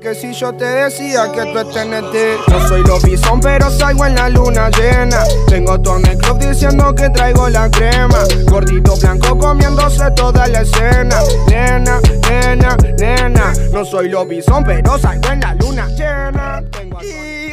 Que si yo te decía que tú es ti No soy lobizón pero salgo en la luna llena Tengo todo club diciendo que traigo la crema Gordito blanco comiéndose toda la escena Nena, nena, nena No soy lobizón pero salgo en la luna llena Tengo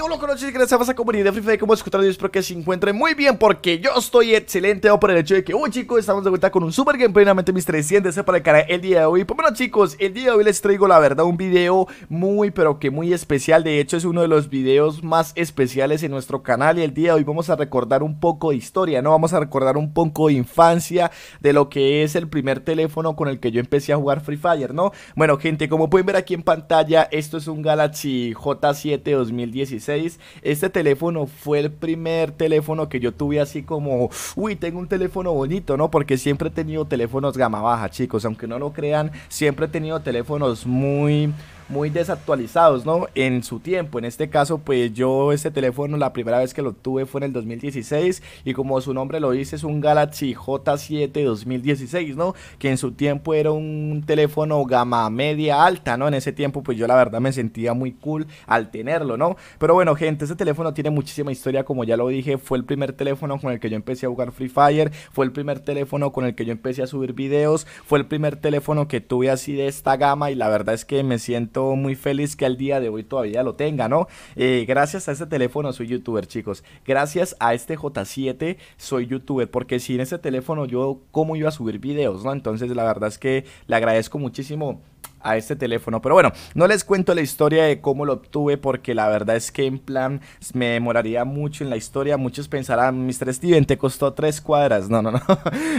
Hola, conocidos y gracias a esa comunidad Free Fire. Como escucharon, yo espero que se encuentren muy bien porque yo estoy excelente. O por el hecho de que hoy, chicos, estamos de vuelta con un super game, plenamente mis 300 para el canal el día de hoy. Pues bueno, chicos, el día de hoy les traigo la verdad un video muy, pero que muy especial. De hecho, es uno de los videos más especiales en nuestro canal. Y el día de hoy vamos a recordar un poco de historia, ¿no? Vamos a recordar un poco de infancia de lo que es el primer teléfono con el que yo empecé a jugar Free Fire, ¿no? Bueno, gente, como pueden ver aquí en pantalla, esto es un Galaxy J7 2016. Este teléfono fue el primer teléfono que yo tuve así como, uy, tengo un teléfono bonito, ¿no? Porque siempre he tenido teléfonos gama baja, chicos. Aunque no lo crean, siempre he tenido teléfonos muy muy desactualizados, ¿no? En su tiempo, en este caso, pues yo ese teléfono la primera vez que lo tuve fue en el 2016 y como su nombre lo dice es un Galaxy J7 2016, ¿no? Que en su tiempo era un teléfono gama media alta, ¿no? En ese tiempo pues yo la verdad me sentía muy cool al tenerlo, ¿no? Pero bueno, gente, este teléfono tiene muchísima historia, como ya lo dije, fue el primer teléfono con el que yo empecé a jugar Free Fire, fue el primer teléfono con el que yo empecé a subir videos, fue el primer teléfono que tuve así de esta gama y la verdad es que me siento muy feliz que al día de hoy todavía lo tenga, ¿no? Eh, gracias a este teléfono soy youtuber, chicos. Gracias a este J7 soy youtuber, porque sin este teléfono yo, ¿cómo iba a subir videos, no? Entonces la verdad es que le agradezco muchísimo a este teléfono. Pero bueno, no les cuento la historia de cómo lo obtuve porque la verdad es que en plan me demoraría mucho en la historia. Muchos pensarán, Mr. Steven, te costó tres cuadras. No, no, no,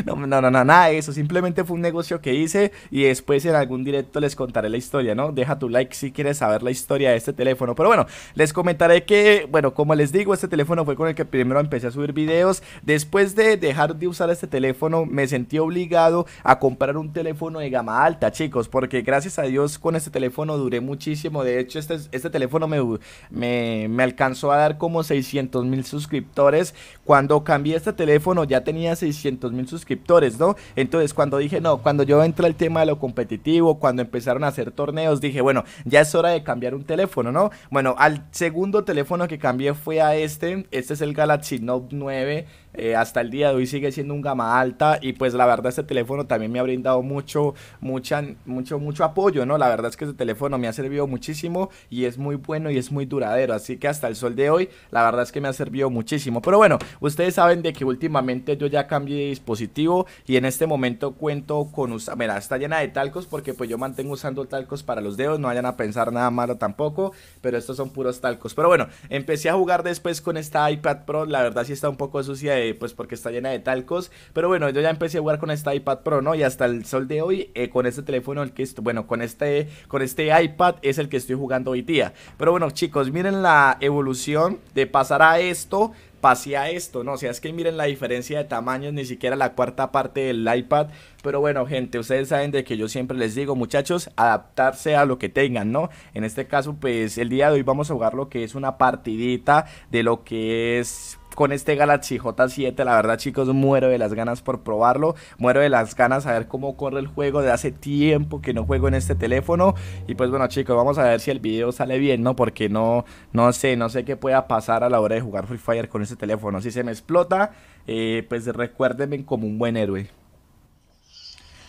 no, no, no, nada eso. Simplemente fue un negocio que hice y después en algún directo les contaré la historia, ¿no? Deja tu like si quieres saber la historia de este teléfono. Pero bueno, les comentaré que, bueno, como les digo, este teléfono fue con el que primero empecé a subir videos. Después de dejar de usar este teléfono, me sentí obligado a comprar un teléfono de gama alta, chicos, porque gracias Dios con este teléfono duré muchísimo. De hecho, este, este teléfono me, me, me alcanzó a dar como 600 mil suscriptores. Cuando cambié este teléfono ya tenía 600 mil suscriptores, ¿no? Entonces, cuando dije, no, cuando yo entré al tema de lo competitivo, cuando empezaron a hacer torneos, dije, bueno, ya es hora de cambiar un teléfono, ¿no? Bueno, al segundo teléfono que cambié fue a este. Este es el Galaxy Note 9. Eh, hasta el día de hoy sigue siendo un gama alta y pues la verdad este teléfono también me ha brindado mucho, mucha, mucho, mucho apoyo, ¿no? La verdad es que este teléfono me ha servido muchísimo y es muy bueno y es muy duradero, así que hasta el sol de hoy la verdad es que me ha servido muchísimo. Pero bueno, ustedes saben de que últimamente yo ya cambié de dispositivo y en este momento cuento con, mira, está llena de talcos porque pues yo mantengo usando talcos para los dedos, no vayan a pensar nada malo tampoco, pero estos son puros talcos. Pero bueno, empecé a jugar después con esta iPad Pro, la verdad sí está un poco sucia eh, pues porque está llena de talcos. Pero bueno, yo ya empecé a jugar con este iPad Pro, ¿no? Y hasta el sol de hoy, eh, con este teléfono, el que bueno, con este, con este iPad es el que estoy jugando hoy día. Pero bueno, chicos, miren la evolución de pasar a esto a esto, ¿no? O sea, es que miren la diferencia de tamaños, ni siquiera la cuarta parte del iPad. Pero bueno, gente, ustedes saben de que yo siempre les digo, muchachos, adaptarse a lo que tengan, ¿no? En este caso, pues el día de hoy vamos a jugar lo que es una partidita de lo que es con este Galaxy J7. La verdad, chicos, muero de las ganas por probarlo. Muero de las ganas a ver cómo corre el juego. De hace tiempo que no juego en este teléfono. Y pues bueno, chicos, vamos a ver si el video sale bien, ¿no? Porque no, no sé, no sé qué pueda pasar a la hora de jugar Free Fire con este teléfono. Si se me explota, eh, pues recuérdenme como un buen héroe.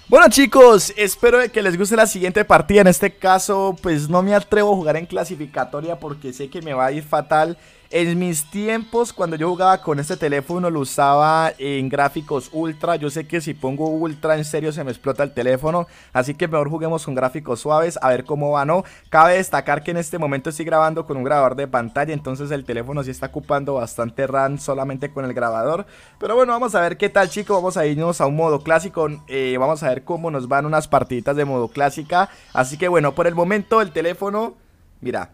Bueno chicos, espero que les guste la siguiente partida, en este caso pues no me atrevo a jugar en clasificatoria porque sé que me va a ir fatal en mis tiempos, cuando yo jugaba con este teléfono, lo usaba en gráficos ultra. Yo sé que si pongo ultra en serio se me explota el teléfono. Así que mejor juguemos con gráficos suaves, a ver cómo va, ¿no? Cabe destacar que en este momento estoy grabando con un grabador de pantalla. Entonces el teléfono sí está ocupando bastante RAM solamente con el grabador. Pero bueno, vamos a ver qué tal, chicos. Vamos a irnos a un modo clásico. Eh, vamos a ver cómo nos van unas partiditas de modo clásica. Así que bueno, por el momento el teléfono... Mira,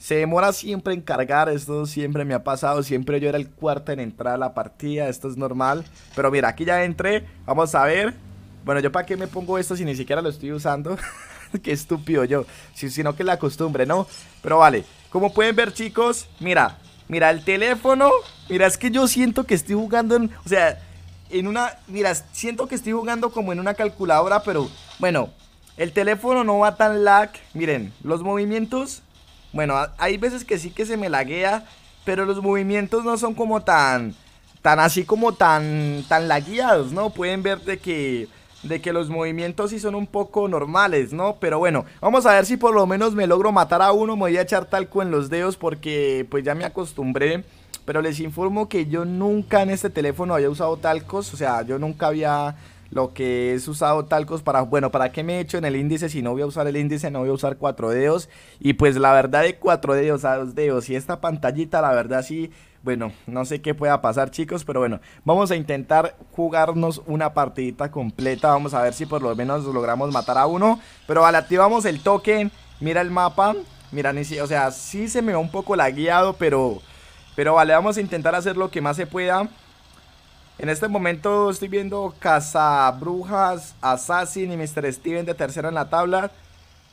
se demora siempre en cargar, esto siempre me ha pasado, siempre yo era el cuarto en entrar a la partida, esto es normal. Pero mira, aquí ya entré, vamos a ver. Bueno, yo para qué me pongo esto si ni siquiera lo estoy usando. qué estúpido yo, si, sino que la costumbre, ¿no? Pero vale, como pueden ver chicos, mira, mira el teléfono. Mira, es que yo siento que estoy jugando en, o sea, en una, mira, siento que estoy jugando como en una calculadora, pero bueno, el teléfono no va tan lag. Miren, los movimientos bueno, hay veces que sí que se me laguea, pero los movimientos no son como tan, tan así como tan, tan lagueados, ¿no? Pueden ver de que, de que los movimientos sí son un poco normales, ¿no? Pero bueno, vamos a ver si por lo menos me logro matar a uno, me voy a echar talco en los dedos porque pues ya me acostumbré. Pero les informo que yo nunca en este teléfono había usado talcos, o sea, yo nunca había lo que es usado talcos para, bueno, ¿para qué me he hecho en el índice? Si no voy a usar el índice, no voy a usar cuatro dedos. Y pues la verdad de cuatro dedos a dos dedos y esta pantallita, la verdad sí, bueno, no sé qué pueda pasar chicos, pero bueno, vamos a intentar jugarnos una partidita completa. Vamos a ver si por lo menos logramos matar a uno. Pero vale, activamos el token, mira el mapa, mira, ni si, o sea, sí se me va un poco lagueado, pero... Pero vale, vamos a intentar hacer lo que más se pueda. En este momento estoy viendo Casa Brujas, Assassin y Mr. Steven de tercero en la tabla.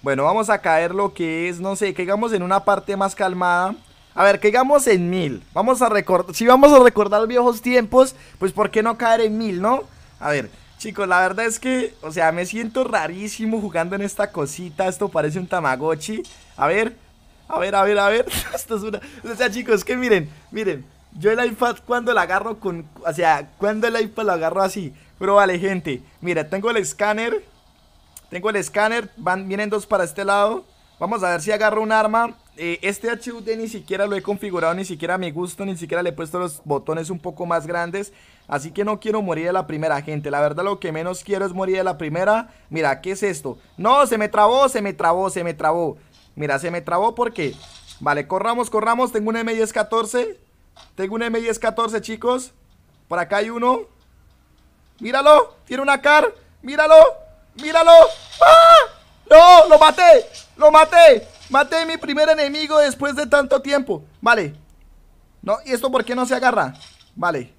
Bueno, vamos a caer lo que es, no sé, que digamos en una parte más calmada. A ver, que digamos en mil. Vamos a recordar, si vamos a recordar viejos tiempos, pues ¿por qué no caer en mil, no? A ver, Chicos, la verdad es que, o sea, me siento rarísimo jugando en esta cosita. Esto parece un Tamagotchi. A ver, a ver, a ver, a ver. Esto es una... O sea, chicos, que miren, miren. Yo el iPad cuando lo agarro con... O sea, cuando el iPad lo agarro así. Pero vale, gente. Mira, tengo el escáner. Tengo el escáner. Van, vienen dos para este lado. Vamos a ver si agarro un arma. Eh, este HUD ni siquiera lo he configurado, ni siquiera me mi gusto, ni siquiera le he puesto los botones un poco más grandes. Así que no quiero morir de la primera, gente. La verdad lo que menos quiero es morir de la primera. Mira, ¿qué es esto? No, se me trabó, se me trabó, se me trabó. Mira, se me trabó porque... Vale, corramos, corramos. Tengo un M1014. Tengo un m 14 chicos. Por acá hay uno. Míralo. Tiene una car. Míralo. Míralo. ¡Ah! ¡No! ¡Lo maté! ¡Lo maté! Maté mi primer enemigo después de tanto tiempo. Vale. No, ¿y esto por qué no se agarra? Vale.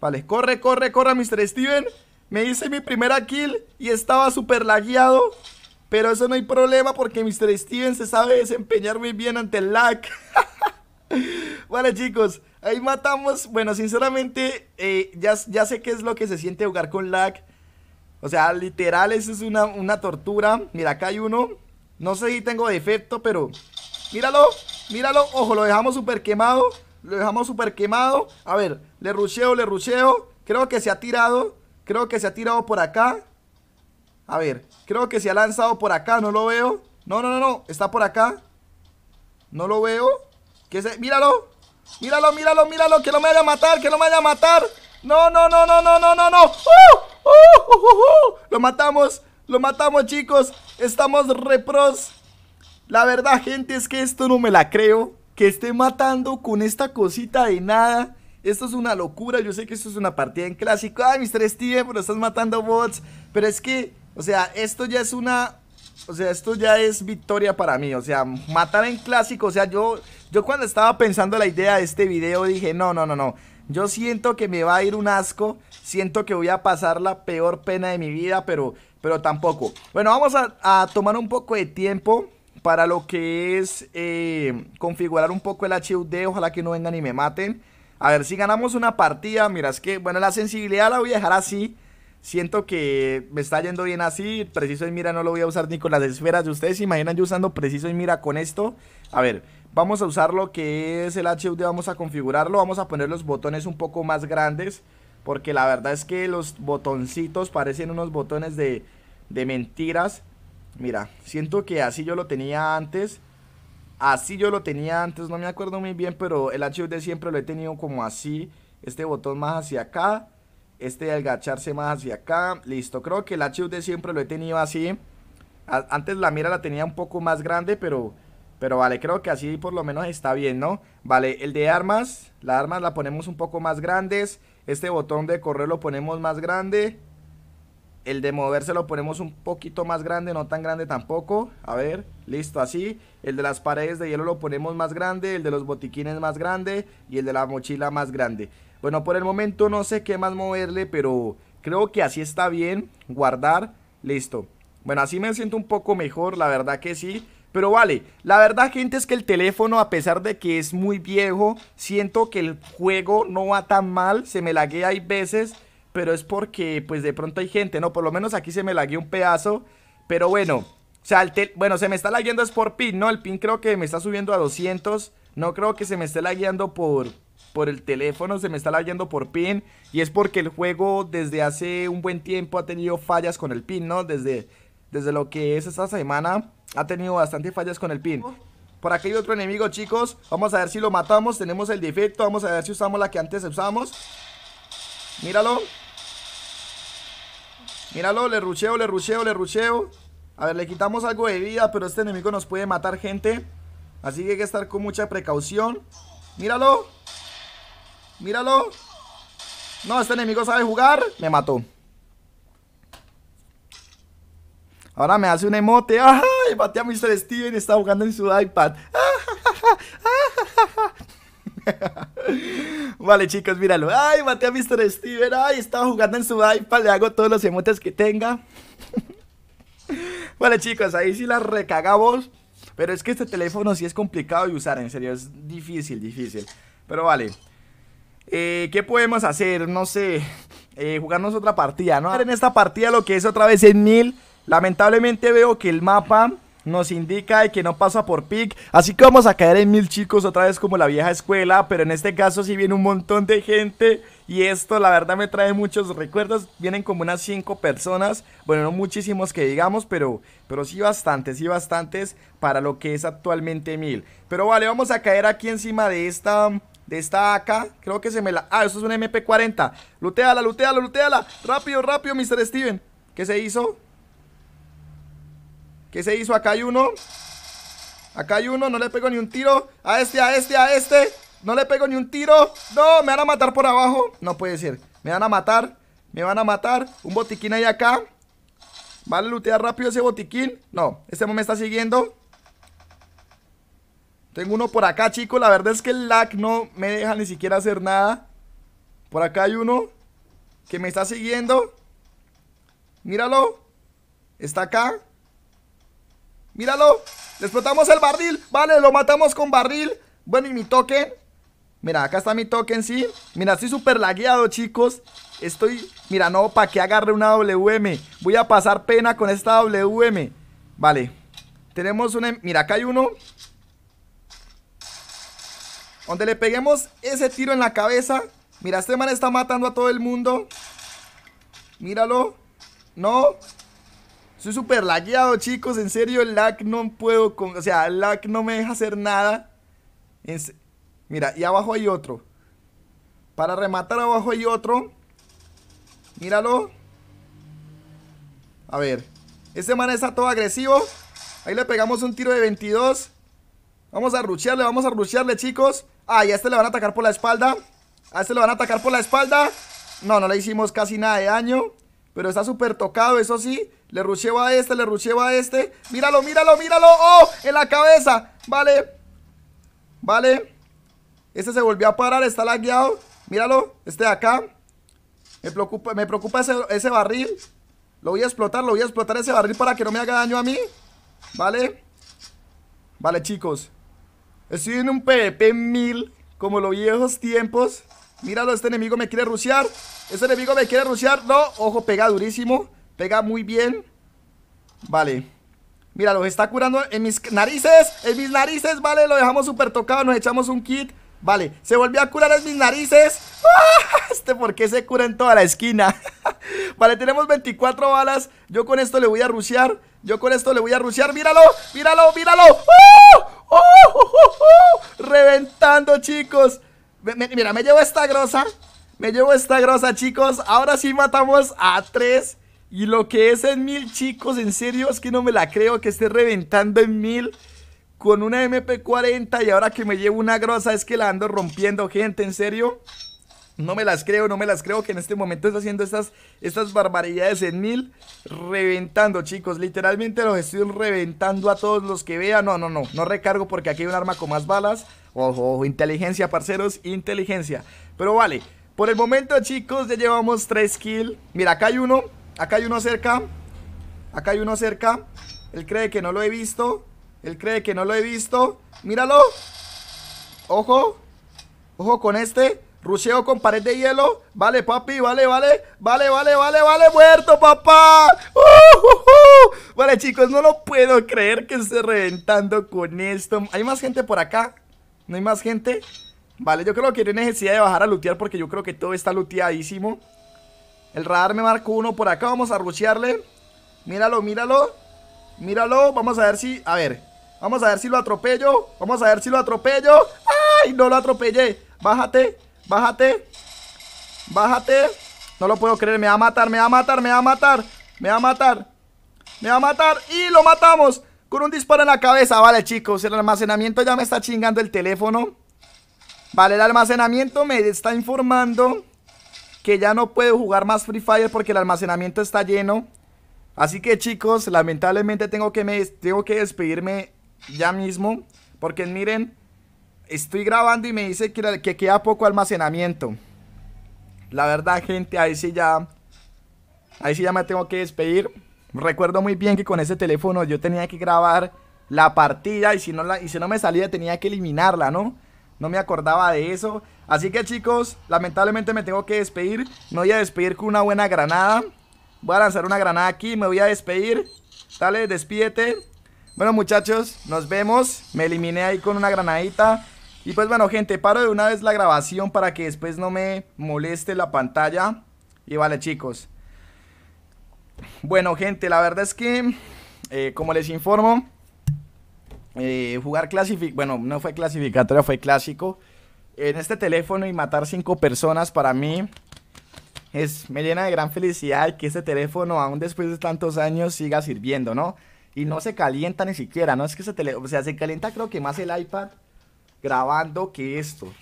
Vale. Corre, corre, corre, Mr. Steven. Me hice mi primera kill y estaba Super lagueado. Pero eso no hay problema porque Mr. Steven se sabe desempeñar muy bien ante el lag. Vale, chicos, ahí matamos. Bueno, sinceramente, eh, ya, sé qué es lo que se siente jugar con lag. O sea, literal, eso es una, tortura. Mira, acá hay uno. No sé si tengo defecto, pero... Míralo, míralo. Ojo, lo dejamos súper quemado. Lo dejamos súper quemado. A ver, le rusheo, le rusheo. Creo que se ha tirado. Creo que se ha tirado por acá. A ver, creo que se ha lanzado por acá. No lo veo. No, no, no, no. Está por acá. No lo veo. ¿Qué se... Míralo. Míralo, míralo, míralo. Que no me vaya a matar, que no me vaya a matar. No, no, no, no, no, no, no, no. ¡Uh! ¡Uh! ¡Uh! ¡Uh! ¡Uh! Lo matamos. Lo matamos, chicos. Estamos repros. La verdad, gente, es que esto no me la creo. Que esté matando con esta cosita de nada. Esto es una locura. Yo sé que esto es una partida en clásico. Ay, Mr. Steve! pero estás matando bots. Pero es que, o sea, esto ya es una. O sea, esto ya es victoria para mí. O sea, matar en clásico. O sea, yo. Yo cuando estaba pensando la idea de este video dije, no, no, no, no. Yo siento que me va a ir un asco, siento que voy a pasar la peor pena de mi vida, pero, pero tampoco. Bueno, vamos a, tomar un poco de tiempo para lo que es eh, configurar un poco el HUD, ojalá que no vengan y me maten. A ver si ganamos una partida, mira, es que, bueno, la sensibilidad la voy a dejar así. Siento que me está yendo bien así, preciso y mira no lo voy a usar ni con las esferas de ustedes, imaginan yo usando preciso y mira con esto? A ver, Vamos a usar lo que es el HUD, vamos a configurarlo, vamos a poner los botones un poco más grandes porque la verdad es que los botoncitos parecen unos botones de, de mentiras. Mira, siento que así yo lo tenía antes. Así yo lo tenía antes, no me acuerdo muy bien, pero el HUD siempre lo he tenido como así. Este botón más hacia acá, este de agacharse más hacia acá. Listo, creo que el HUD siempre lo he tenido así. antes la mira la tenía un poco más grande, pero pero vale, creo que así por lo menos está bien, ¿no? Vale, el de armas, las armas la ponemos un poco más grandes. Este botón de correr lo ponemos más grande. El de moverse lo ponemos un poquito más grande, no tan grande tampoco. A ver, listo, así. El de las paredes de hielo lo ponemos más grande, el de los botiquines más grande y el de la mochila más grande. Bueno, por el momento no sé qué más moverle, pero creo que así está bien. Guardar, listo. Bueno, así me siento un poco mejor, la verdad que sí. Pero vale, la verdad gente es que el teléfono a pesar de que es muy viejo, siento que el juego no va tan mal, se me laguea hay veces, pero es porque pues de pronto hay gente, no, por lo menos aquí se me laguea un pedazo, pero bueno, o sea, el tel bueno, se me está lagueando es por pin, ¿no? El pin creo que me está subiendo a 200, no creo que se me esté lagueando por por el teléfono, se me está lagueando por pin y es porque el juego desde hace un buen tiempo ha tenido fallas con el pin, ¿no? Desde desde lo que es esta semana ha tenido bastantes fallas con el pin. Por aquí hay otro enemigo, chicos. Vamos a ver si lo matamos. Tenemos el defecto. Vamos a ver si usamos la que antes usamos. Míralo. Míralo, le rucheo, le rucheo, le rucheo. A ver, le quitamos algo de vida, pero este enemigo nos puede matar gente. Así que hay que estar con mucha precaución. Míralo. Míralo. No, este enemigo sabe jugar. Me mató. Ahora me hace un emote. ¡Ajá! ¡Ay, a Mr. Steven está jugando en su iPad. Vale, chicos, míralo. Ay, maté a Mr. Steven. Ay, estaba jugando en su iPad. Le hago todos los emotes que tenga. vale, chicos, ahí sí la recagamos. Pero es que este teléfono sí es complicado de usar. En serio, es difícil, difícil. Pero vale. Eh, ¿Qué podemos hacer? No sé. Eh, jugarnos otra partida, ¿no? En esta partida lo que es otra vez en mil. Lamentablemente veo que el mapa nos indica que no pasa por pick. Así que vamos a caer en mil chicos otra vez como la vieja escuela. Pero en este caso sí viene un montón de gente. Y esto la verdad me trae muchos recuerdos. Vienen como unas 5 personas. Bueno, no muchísimos que digamos, pero, pero sí bastantes, sí bastantes para lo que es actualmente mil. Pero vale, vamos a caer aquí encima de esta... De esta acá, creo que se me la... Ah, eso es un MP40 Luteala, luteala, luteala Rápido, rápido, Mr. Steven ¿Qué se hizo? ¿Qué se hizo? Acá hay uno. Acá hay uno. No le pego ni un tiro. A este, a este, a este. No le pego ni un tiro. No, me van a matar por abajo. No puede ser. Me van a matar. Me van a matar. Un botiquín ahí acá. Vale, lootear rápido ese botiquín. No, este me está siguiendo. Tengo uno por acá, chicos. La verdad es que el lag no me deja ni siquiera hacer nada. Por acá hay uno que me está siguiendo. Míralo. Está acá. Míralo. Le explotamos el barril. Vale, lo matamos con barril. Bueno, y mi token. Mira, acá está mi token, sí. Mira, estoy súper lagueado, chicos. Estoy... Mira, no, para que agarre una WM. Voy a pasar pena con esta WM. Vale. Tenemos una... Em, mira, acá hay uno. Donde le peguemos ese tiro en la cabeza. Mira, este man está matando a todo el mundo. Míralo. No. Soy súper lagueado, chicos. En serio, el lag no puedo. Con... O sea, el lag no me deja hacer nada. Mira, y abajo hay otro. Para rematar, abajo hay otro. Míralo. A ver. Este man está todo agresivo. Ahí le pegamos un tiro de 22. Vamos a ruchearle, vamos a rushearle chicos. Ah, y a este le van a atacar por la espalda. A este le van a atacar por la espalda. No, no le hicimos casi nada de daño. Pero está súper tocado, eso sí. Le rusheo a este, le rusheo a este. Míralo, míralo, míralo. ¡Oh! En la cabeza. Vale. Vale. Este se volvió a parar, está lagueado. Míralo, este de acá. Me preocupa, me preocupa ese, ese, barril. Lo voy a explotar, lo voy a explotar ese barril para que no me haga daño a mí. Vale. Vale, chicos. Estoy en un PvP 1000, como los viejos tiempos. Míralo, este enemigo me quiere rushear. Este enemigo me quiere rushear. No, ojo, pega durísimo. Pega muy bien. Vale. Mira, los está curando en mis narices. En mis narices, vale. Lo dejamos súper tocado. Nos echamos un kit. Vale, se volvió a curar en mis narices. Este, ¿por qué se cura en toda la esquina? vale, tenemos 24 balas. Yo con esto le voy a rushear. Yo con esto le voy a rushear. ¡Míralo! ¡Míralo! ¡Míralo! ¡Oh! ¡Oh! Reventando, chicos. mira, me llevo esta grosa. Me llevo esta grosa, chicos. Ahora sí matamos a tres y lo que es en mil, chicos, en serio, es que no me la creo que esté reventando en mil con una MP40 y ahora que me llevo una grosa es que la ando rompiendo, gente, en serio. No me las creo, no me las creo que en este momento está haciendo estas, estas barbaridades en mil. Reventando, chicos. Literalmente los estoy reventando a todos los que vean. No, no, no. No recargo porque aquí hay un arma con más balas. Ojo, ojo. Inteligencia, parceros. Inteligencia. Pero vale. Por el momento, chicos, ya llevamos 3 kills. Mira, acá hay uno. Acá hay uno cerca. Acá hay uno cerca. Él cree que no lo he visto. Él cree que no lo he visto. Míralo. Ojo. Ojo con este. Rusheo con pared de hielo. Vale, papi, vale, vale. Vale, vale, vale, vale. Muerto, papá. Uh, uh, uh. Vale, chicos, no lo puedo creer que esté reventando con esto. ¿Hay más gente por acá? ¿No hay más gente? Vale, yo creo que no hay necesidad de bajar a lutear porque yo creo que todo está looteadísimo el radar me marcó uno por acá. Vamos a rushearle. Míralo, míralo. Míralo. Vamos a ver si... A ver. Vamos a ver si lo atropello. Vamos a ver si lo atropello. ¡Ay! No lo atropellé. Bájate. Bájate. Bájate. No lo puedo creer. Me va a matar. Me va a matar. Me va a matar. Me va a matar. Me va a matar. Y lo matamos. Con un disparo en la cabeza. Vale, chicos. El almacenamiento ya me está chingando el teléfono. Vale, el almacenamiento me está informando que ya no puedo jugar más Free Fire porque el almacenamiento está lleno. Así que chicos, lamentablemente tengo que, me, tengo que despedirme ya mismo. Porque miren, estoy grabando y me dice que, que queda poco almacenamiento. La verdad, gente, ahí sí ya. Ahí sí ya me tengo que despedir. Recuerdo muy bien que con ese teléfono yo tenía que grabar la partida y si no, la, y si no me salía tenía que eliminarla, ¿no? No me acordaba de eso. Así que chicos, lamentablemente me tengo que despedir. Me voy a despedir con una buena granada. Voy a lanzar una granada aquí, me voy a despedir. Dale, despídete. Bueno muchachos, nos vemos. Me eliminé ahí con una granadita. Y pues bueno gente, paro de una vez la grabación para que después no me moleste la pantalla. Y vale chicos. Bueno gente, la verdad es que, eh, como les informo, eh, jugar clasific... Bueno, no fue clasificatoria, fue clásico en este teléfono y matar cinco personas para mí es, me llena de gran felicidad que este teléfono, aún después de tantos años, siga sirviendo, ¿no? Y no se calienta ni siquiera, ¿no? Es que ese teléfono, o sea, se calienta creo que más el iPad grabando que esto.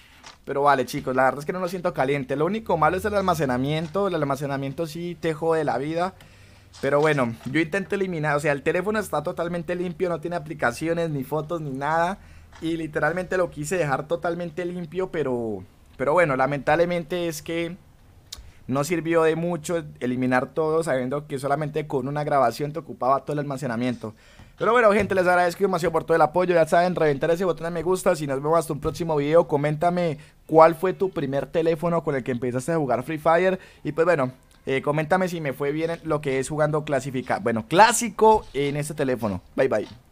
Pero vale, chicos, la verdad es que no lo siento caliente. Lo único malo es el almacenamiento. El almacenamiento sí te jode la vida. Pero bueno, yo intento eliminar, o sea, el teléfono está totalmente limpio, no tiene aplicaciones, ni fotos, ni nada y literalmente lo quise dejar totalmente limpio, pero, pero bueno, lamentablemente es que no sirvió de mucho eliminar todo sabiendo que solamente con una grabación te ocupaba todo el almacenamiento. Pero bueno, gente, les agradezco demasiado por todo el apoyo. Ya saben, reventar ese botón de me gusta. Si nos vemos hasta un próximo video, coméntame cuál fue tu primer teléfono con el que empezaste a jugar Free Fire. Y pues bueno, eh, coméntame si me fue bien lo que es jugando clasificado Bueno, clásico en este teléfono. Bye bye.